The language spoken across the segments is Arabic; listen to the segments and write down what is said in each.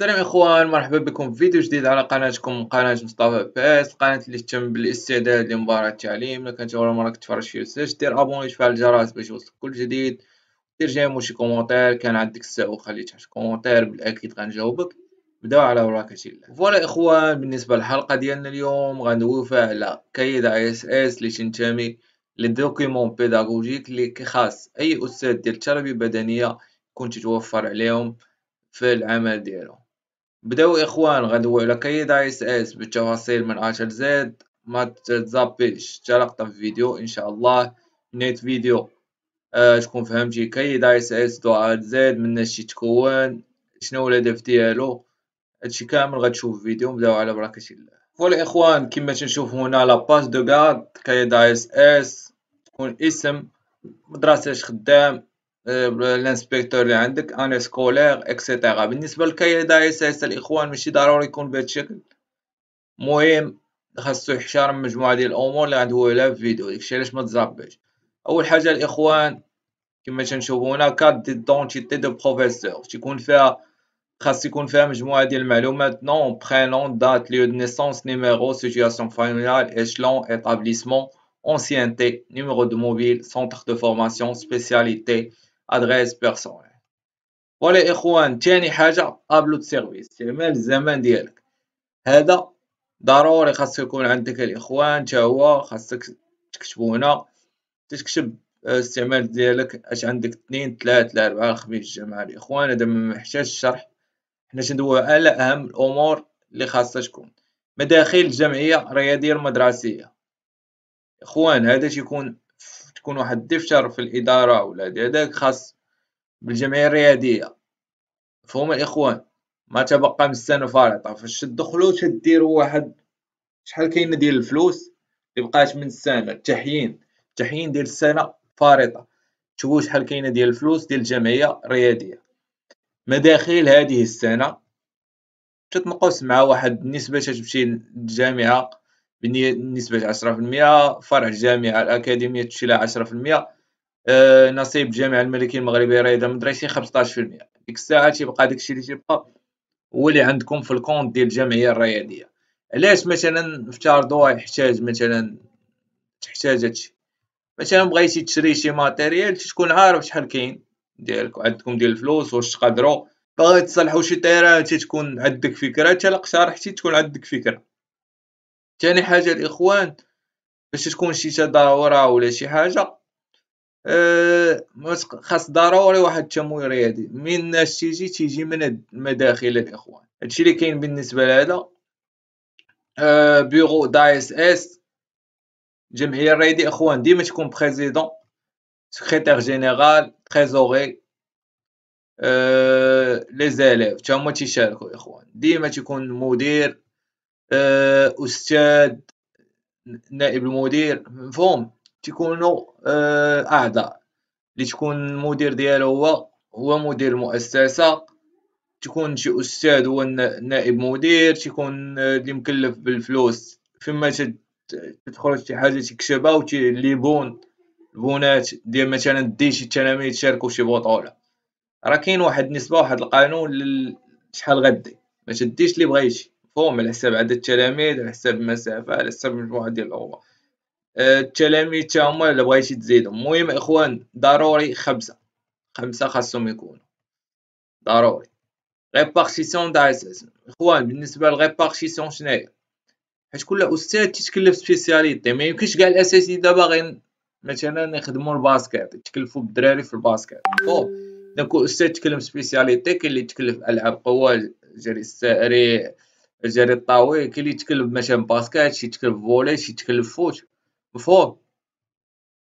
السلام اخوان مرحبا بكم في فيديو جديد على قناتكم قناه مصطفى باس قناه اللي تهتم بالاستعداد لمباراه التعليم لو كانت اول مره كتفرج فيه تنساش دير ابوني وتفعل الجرس باش يوصلك كل جديد دير جيم شي كومونتير كان عندك السؤال وخلي تحت كومونتير بالاكيد غنجاوبك بداو على بركه الله فوالا اخوان بالنسبه للحلقه ديالنا اليوم غندويو على كيد اي اس اس اللي تنتمي للدوكيمون بيداغوجيك اللي كيخاص اي استاذ ديال التربيه البدنيه كنت تتوفر عليهم في العمل ديالهم بدو إخوان غدو على كيد اس اس بالتفاصيل من اشر زد ما تزابيش تلقط في فيديو إن شاء الله نيت فيديو تكون آه، فهمتي كيد اس اس دو ار زد من شي تكون شنو الهدف ديالو هادشي كامل غتشوف فيديو نبداو على بركة الله فوالا إخوان كما تنشوف هنا باس دو كارد كيد اس اس تكون اسم مدرسة خدام الانسبكتور آه، اللي عندك ان سكولير اكسيتيرا بالنسبه لكي للكيدايس هسه الاخوان ماشي ضروري يكون بهذا الشكل مهم خاصو يحترم مجموعه ديال الامور اللي عنده ولا في فيديو داكشي علاش ما تزربش اول حاجه الاخوان كما تنشوفو هنا كاد دي دونتيتي دو بروفيسور تيكون فيها خاص يكون فيها مجموعه ديال المعلومات نون برينون دات ليو دو نيسونس نيميرو سيتياسيون فاميليال اشلون ايتابليسمون اونسيانتي نيميرو دو موبيل سونتر دو فورماسيون سبيسياليتي ادريس بيرسونال ولا اخوان تاني حاجه ابلو سيرفيس استعمال الزمان ديالك هذا ضروري خاص يكون عندك الاخوان حتى هو خاصك تكتبو هنا تكتب الاستعمال ديالك اش عندك 2 3 4 5 جمعة الاخوان هذا ما محتاجش شرح حنا شندوا على اهم الامور اللي خاصها تكون مداخل الجمعية الرياضية المدرسية اخوان هذا تيكون تكون واحد الدفتر في الاداره ولا هذاك خاص بالجمعيه الرياديه فهم الاخوان ما تبقى من السنه فارطه فاش تدخلوا تديروا واحد شحال كاينه ديال الفلوس اللي بقات من السنه التحيين التحيين ديال السنه فارطه تشوفوا شحال كاينه ديال الفلوس ديال الجمعيه الرياديه مداخيل هذه السنه تتنقص مع واحد النسبه تتمشي للجامعه بنسبة 10% فرع الجامعة الأكاديمية عشرة 10% أه نصيب الجامعة الملكية المغربية رائدة مدرسي 15% ديك الساعة تيبقى داكشي اللي تيبقى هو اللي عندكم في الكونت ديال الجمعية الرياضية علاش مثلا افترضوا يحتاج مثلا تحتاج هادشي مثلا بغيتي تشري شي ماتيريال تكون عارف شحال كاين ديالك عندكم ديال الفلوس واش تقدروا باغي تصلحوا شي طيران تتكون عندك فكره حتى اقترحتي تكون عندك فكره تاني حاجه الاخوان باش تكون شي تظاهره ولا شي حاجه أه خاص ضروري واحد التمويل رياضي من الناس تيجي تيجي من مداخل الاخوان هادشي اللي كاين بالنسبه لهذا أه بيرو دايس اس جمعيه الرياضي اخوان ديما تكون بريزيدون سكرتير جينيرال تريزوري أه لي زاليف تا هما تيشاركوا اخوان ديما تيكون مدير آه، استاذ نائب المدير مفهوم تيكونوا آه، اعضاء اللي تكون المدير ديالو هو هو مدير المؤسسه تكون شي استاذ هو نائب مدير تيكون اللي آه، مكلف بالفلوس فيما تخرج شي حاجه تكتبها وتي لي بون البونات ديال مثلا دي شي تلاميذ شاركوا شي بطوله راه كاين واحد النسبه واحد القانون شحال غدي ما تديش اللي بغيتي مفهوم على حساب عدد التلاميذ على حساب المسافه على حساب المجموعه ديال القوه آه، التلاميذ تا هما الا بغيتي تزيدهم المهم اخوان ضروري خمسه خمسه خاصهم يكونوا ضروري ريبارتيسيون دارسس اخوان بالنسبه للريبارتيسيون شناهي حيت كل استاذ تيتكلف سبيسياليتي ما يمكنش كاع الاساتذه غي مثلا يخدموا الباسكيت يتكلفوا بالدراري في الباسكيت بون دونك الاستاذ تكلم سبيسياليتي كاين اللي يتكلف العاب قوه جري السائري جاري الطاوي كاين اللي يتكلب مثلا باسكات شي يتكلب فولي شي يتكلب فوت مفهوم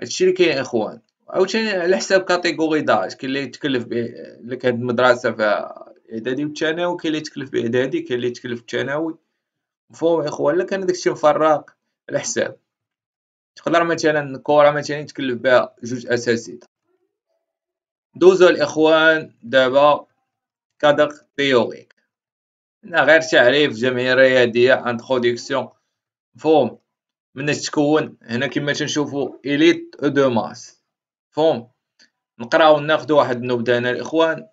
هادشي اللي كاين اخوان عاوتاني على حساب كاتيجوري داج كاين اللي يتكلف به الا كانت المدرسه فيها اعدادي والثانوي كاين اللي يتكلف باعدادي كاين اللي يتكلف بالثانوي مفهوم اخوان الا كان داكشي مفرق على حساب تقدر مثلا كره مثلا يتكلف بها جوج اساتذه دوزو الاخوان دابا كادر تيوريك غير تعريف جمعيه ريادية انتخوديكسيون فوم من تكون هنا كما تنشوفو اليت دو ماس فوم نقراو ناخدو واحد النبدة هنا الاخوان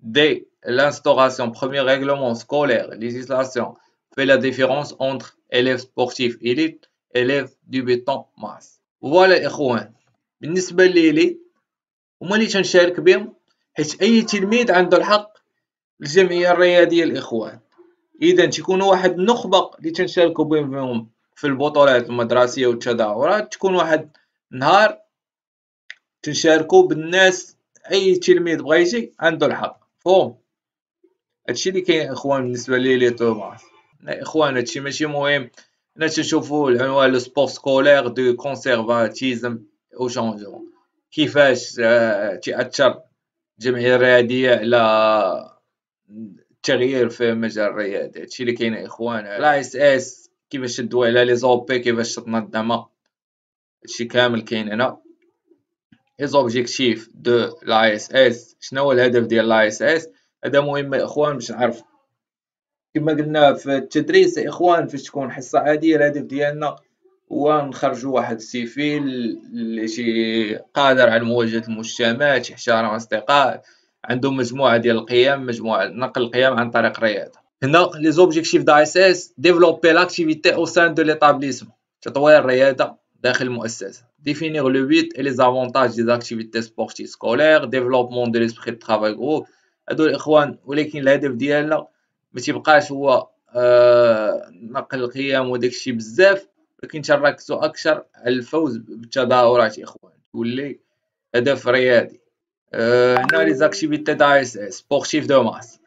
دي l'instauration premier règlement ليزيسلاسيون في لا ديفيرونس différence إليف سبورتيف إليت élite إليف débutants ماس فوالا الاخوان بالنسبه لإليت هما لي تنشارك بهم حيت اي تلميذ عنده الحق الجمعيه الرياضيه الاخوان اذا تيكونوا واحد النخبه اللي تنشاركوا بهم في البطولات المدرسيه والتظاهرات تكون واحد نهار تنشاركوا بالناس اي تلميذ بغيتي عنده الحق فهم هادشي اللي كاين اخوان بالنسبه لي لي توماس اخوان هادشي ماشي مهم انا تنشوفوا العنوان لو سبور سكولير دو كونسيرفاتيزم او شونجمون كيفاش آه، تاثر الجمعيه الرياضيه على التغيير في مجال الرياضي هادشي اللي كاين اخوان لا اس اس كيفاش تدوي على لي زوبي كيفاش تنظم هادشي كامل كاين هنا لي زوبجيكتيف دو لا اس اس شنو هو الهدف ديال لا اس اس هذا مهم اخوان باش نعرف كما قلنا في التدريس اخوان فاش تكون حصه عاديه الهدف ديالنا هو نخرجوا واحد السيفيل اللي شي قادر على مواجهه المجتمع تيحترم اصدقاء عندهم مجموعه ديال القيم مجموعه نقل القيم عن طريق الرياضه هنا لي زوبجيكتيف دا اس اس ديفلوبي لاكتيفيتي او سان دو ليتابليسمون تطوير الرياضه داخل المؤسسه ديفينيغ لو بيت اي لي زافونتاج دي زاكتيفيتي sportives سكولير ديفلوبمون دو l'esprit دو ترافاي groupe. هادو الاخوان ولكن الهدف ديالنا ما تيبقاش هو آه نقل القيم وداكشي بزاف ولكن تركزوا اكثر على الفوز بالتظاهرات اخوان تولي هدف رياضي on les activités d'ASS, sportives de masse.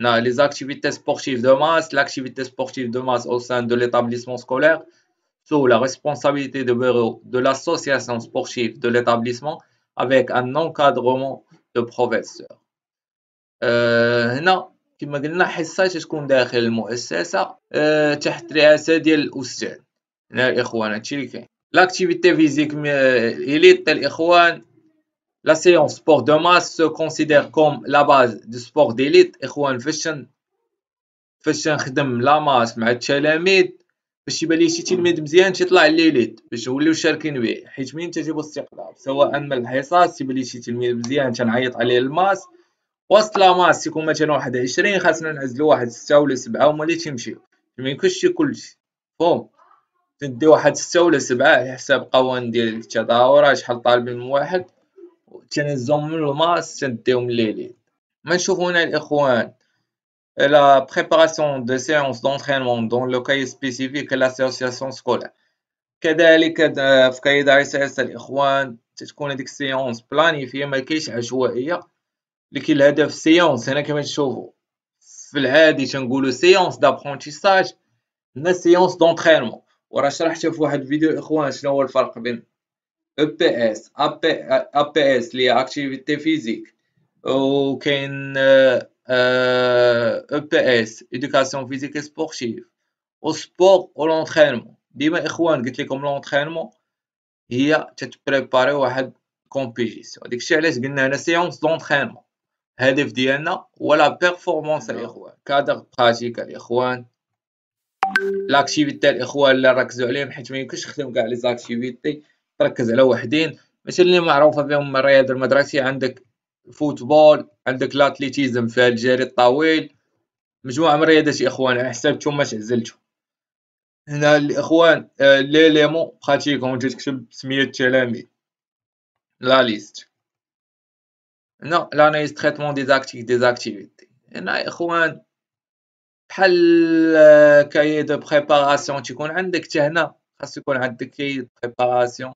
On les activités sportives de masse, l'activité sportive de masse au sein de l'établissement scolaire, sous la responsabilité de bureau de l'association sportive de l'établissement, avec un encadrement de professeurs. هنا كما قلنا حصه تكون داخل La séance sport de masse se considère comme la base du sport d'élite. إخوان فاش فاش نخدم لا ماس مع التلاميذ باش يبان لي شي تلميذ مزيان تيطلع لليليت باش نوليو شاركين به حيت منين تجيب الاستقطاب سواء من الحصص تيبان لي شي تلميذ مزيان تنعيط عليه الماس وسط لاماس يكون تيكون مثلا واحد عشرين خاصنا نعزلو واحد ستة ولا سبعة هما لي تيمشيو شي كلشي فهم تدي واحد ستة ولا سبعة على حساب قوانين ديال التظاهرات شحال طالبين من واحد تنزلهم من الماس تديهم ليلي ما هنا الاخوان la préparation des séances دون dans le cahier spécifique l'association scolaire كذلك آه، في كايد عساس الاخوان تكون هذيك السيونس بلانيفيه ما كاينش عشوائيه لكن الهدف سيونس هنا كما تشوفوا في العادي تنقولوا سيونس دابرونتيساج هنا سيونس دونترينمون وراه شرحت في واحد الفيديو الاخوان شنو هو الفرق بين EPS APS اللي هي اكتيفيتي فيزيك وكاين EPS آه، ايدوكاسيون فيزيك سبورتيف او ولونترينمون ديما اخوان قلت لكم لونترينمون هي تتبريباري واحد هذيك الشيء علاش قلنا هنا سيونس دونترينمون الهدف ديالنا هو لا بيرفورمانس نعم. الاخوان كادر براتيك الاخوان لاكتيفيتي الاخوان اللي ركزوا عليهم حيت ما يمكنش نخدم كاع لي زاكتيفيتي تركز على وحدين ماشي اللي معروفه بهم الرياضه المدرسيه عندك الفوتبول عندك لاتليتيزم فيها الجري الطويل مجموعه من الرياضات يا اخوان حسبتهم ما تعزلتو هنا الاخوان آه، ليليمون بخاتيكم وانت تكتب سميه التلاميذ لا ليست هنا لاناليز تريتمون دي زاكتيك دي زاكتيفيتي هنا يا اخوان بحال كاي دو بريباراسيون تيكون عندك حتى هنا خاص يكون عندك كاي بريباراسيون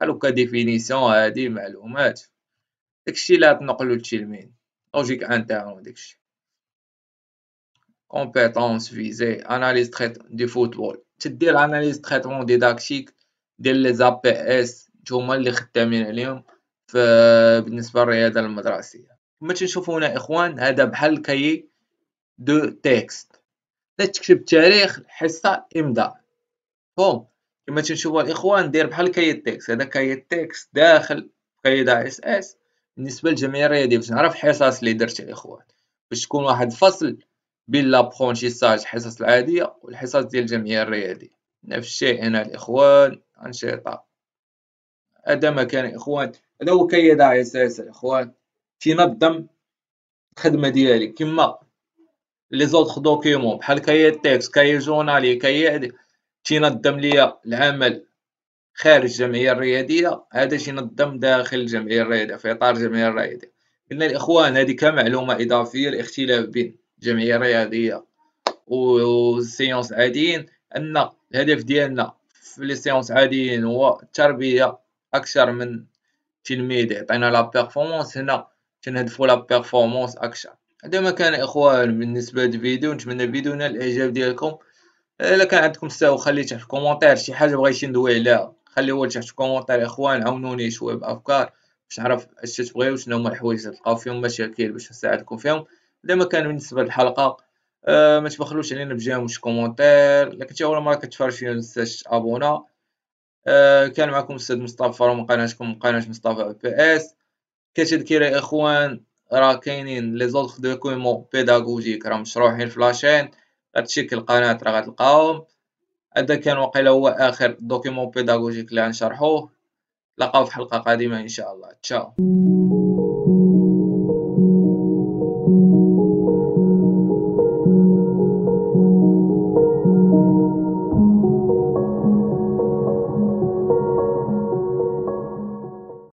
بحال هكا ديفينيسيون هادي معلومات داكشي اللي تنقلو للتلميذ لوجيك انترن داكشي كومبيتونس فيزي اناليز تريت دي فوتبول تدير اناليز تريتمون ديداكتيك ديال لي زابي بي اس نتوما اللي خدامين عليهم بالنسبه للرياضه المدرسيه كما تنشوفوا هنا اخوان هذا بحال الكاي دو تيكست تكتب تاريخ الحصه امضاء فهم كما تشوفوا الاخوان داير بحال كايد تكست هذا كايد تكست داخل كايد اس اس بالنسبه للجمعيه الرياضي باش نعرف الحصص اللي درت الاخوان باش تكون واحد الفصل بين لابخونشيساج الحصص العاديه والحصص ديال الجمعيه الرياضي نفس الشيء هنا الاخوان انشطه هذا مكان الاخوان هذا هو كيد اس اس الاخوان تنظم الخدمه ديالي كما لي زوت دوكيومون بحال كايد تيكست كاي جورنالي كايد تنظم ليا العمل خارج الجمعيه الرياديه هذا تينظم داخل الجمعيه الرياديه في اطار الجمعيه الرياديه قلنا الاخوان هذه كمعلومه اضافيه الاختلاف بين الجمعيه الرياديه والسيونس عاديين ان الهدف ديالنا في السيونس عاديين هو التربيه اكثر من التلميذ يعطينا لا بيرفورمانس هنا تنهدفوا لا بيرفورمانس اكثر هذا ما كان اخوان بالنسبه للفيديو نتمنى الفيديو نال الاعجاب ديالكم الا كان عندكم الساو خليه تحت في الكومونتير شي حاجه بغيتي ندوي عليها خليوها تحت في الكومونتير اخوان عاونوني شويه بافكار باش نعرف اش تبغيو شنو هما الحوايج اللي تلقاو فيهم مشاكل باش نساعدكم فيهم دائما كان بالنسبه للحلقه أه ما تبخلوش علينا بجيم في الكومونتير الا كنتي اول مره كتفرج فينا متنساش ابونا أه كان معكم الاستاذ مصطفى من قناتكم قناه مصطفى بي اس كتذكير يا اخوان راه كاينين لي زوطخ دوكيمون بيداغوجيك راه مشروحين في لاشين غتمشي القناة راه غتلقاهم هذا كان وقيلا هو اخر دوكيمون بيداغوجيك اللي غنشرحوه نلقاو في حلقة قادمة ان شاء الله تشاو